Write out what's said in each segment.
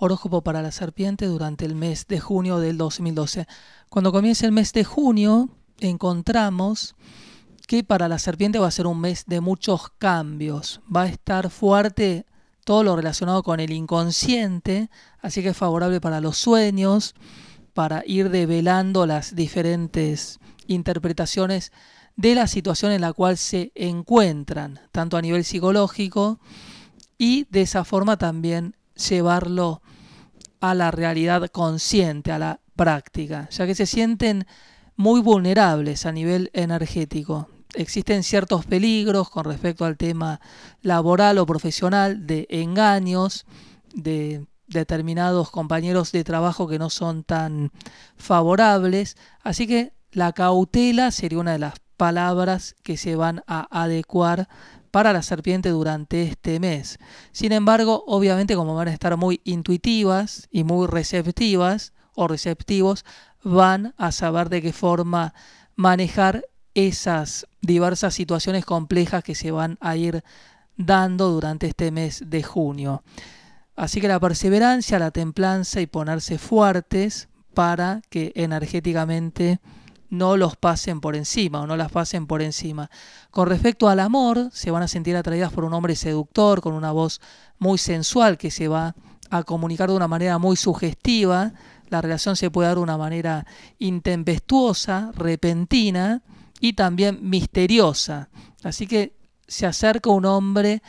horóscopo para la serpiente durante el mes de junio del 2012. Cuando comience el mes de junio, encontramos que para la serpiente va a ser un mes de muchos cambios. Va a estar fuerte todo lo relacionado con el inconsciente, así que es favorable para los sueños, para ir develando las diferentes interpretaciones de la situación en la cual se encuentran, tanto a nivel psicológico y de esa forma también llevarlo a la realidad consciente, a la práctica, ya que se sienten muy vulnerables a nivel energético. Existen ciertos peligros con respecto al tema laboral o profesional de engaños, de determinados compañeros de trabajo que no son tan favorables. Así que la cautela sería una de las palabras que se van a adecuar para la serpiente durante este mes. Sin embargo, obviamente como van a estar muy intuitivas y muy receptivas o receptivos, van a saber de qué forma manejar esas diversas situaciones complejas que se van a ir dando durante este mes de junio. Así que la perseverancia, la templanza y ponerse fuertes para que energéticamente no los pasen por encima o no las pasen por encima. Con respecto al amor, se van a sentir atraídas por un hombre seductor, con una voz muy sensual que se va a comunicar de una manera muy sugestiva. La relación se puede dar de una manera intempestuosa, repentina y también misteriosa. Así que se acerca un hombre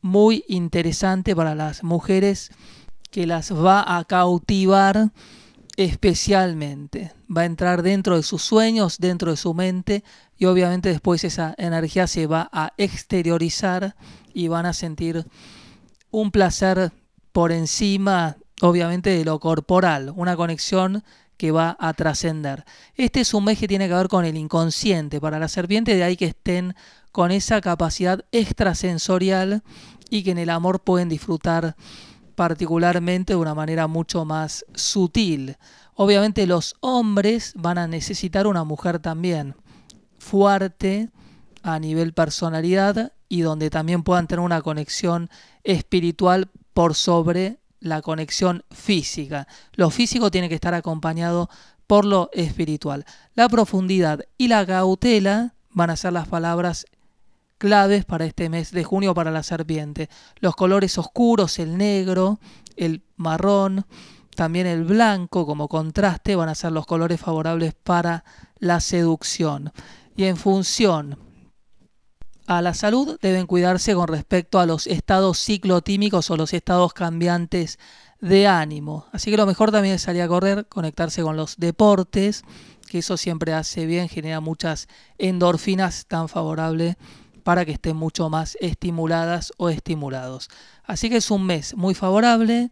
muy interesante para las mujeres que las va a cautivar especialmente. Va a entrar dentro de sus sueños, dentro de su mente y obviamente después esa energía se va a exteriorizar y van a sentir un placer por encima, obviamente, de lo corporal, una conexión que va a trascender. Este que tiene que ver con el inconsciente, para la serpiente de ahí que estén con esa capacidad extrasensorial y que en el amor pueden disfrutar particularmente de una manera mucho más sutil. Obviamente los hombres van a necesitar una mujer también fuerte a nivel personalidad y donde también puedan tener una conexión espiritual por sobre la conexión física. Lo físico tiene que estar acompañado por lo espiritual. La profundidad y la cautela van a ser las palabras claves para este mes de junio para la serpiente. Los colores oscuros, el negro, el marrón, también el blanco como contraste van a ser los colores favorables para la seducción. Y en función a la salud deben cuidarse con respecto a los estados ciclotímicos o los estados cambiantes de ánimo. Así que lo mejor también es salir a correr, conectarse con los deportes, que eso siempre hace bien, genera muchas endorfinas tan favorables para que estén mucho más estimuladas o estimulados. Así que es un mes muy favorable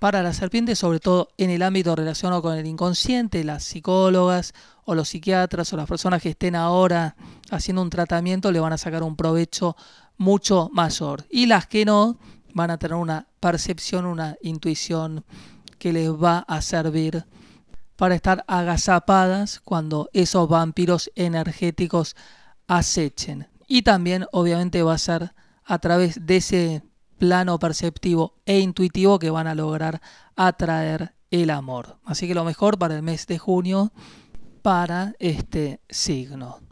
para la serpiente, sobre todo en el ámbito relacionado con el inconsciente, las psicólogas o los psiquiatras o las personas que estén ahora haciendo un tratamiento le van a sacar un provecho mucho mayor. Y las que no van a tener una percepción, una intuición que les va a servir para estar agazapadas cuando esos vampiros energéticos acechen. Y también obviamente va a ser a través de ese plano perceptivo e intuitivo que van a lograr atraer el amor. Así que lo mejor para el mes de junio para este signo.